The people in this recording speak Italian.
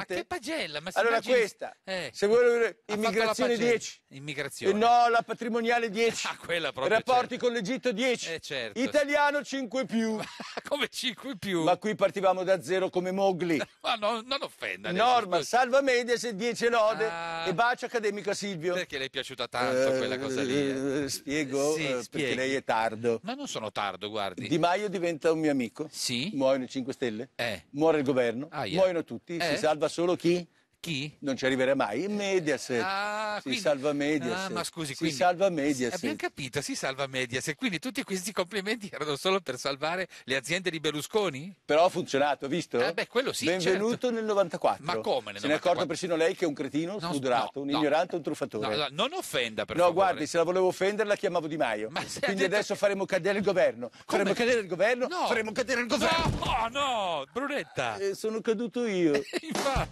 Ma che pagella? Ma allora immagini... questa, eh, se vuoi immigrazione 10. Immigrazione. No, la patrimoniale 10. Ah, quella proprio. Rapporti certo. con l'Egitto 10. Eh, certo. Italiano 5 più. come 5 più? Ma qui partivamo da zero come Mogli. Ma no, non offenda. Adesso. Norma, salva e 10 lode ah. e bacio accademico a Silvio. Perché le è piaciuta tanto quella cosa lì. Eh spiego sì, eh, perché lei è tardo. Ma non sono tardo, guardi. Di Maio diventa un mio amico. Sì. Muoiono i 5 Stelle. Eh. Muore il governo. Ah, yeah. Muoiono tutti. Eh. Si salva solo chi? Chi? Non ci arriverà mai. Mediaset. Ah, si quindi... salva Mediaset. Ah, ma scusi, si salva Mediaset. Abbiamo capito, si salva Mediaset. Quindi tutti questi complimenti erano solo per salvare le aziende di Berlusconi? Però ha funzionato, visto? Eh beh, quello sì, Benvenuto certo. nel 94. Ma come nel 94? Se ne è accorto persino lei che è un cretino no, sudurato, no, un no. ignorante, un truffatore. No, non offenda, per no, favore. No, guardi, se la volevo offendere la chiamavo Di Maio. Ma quindi detto... adesso faremo cadere il governo. Come? Faremo cadere il governo? No. Faremo cadere il governo. No, no, Brunetta. Eh, sono caduto io. Infatti.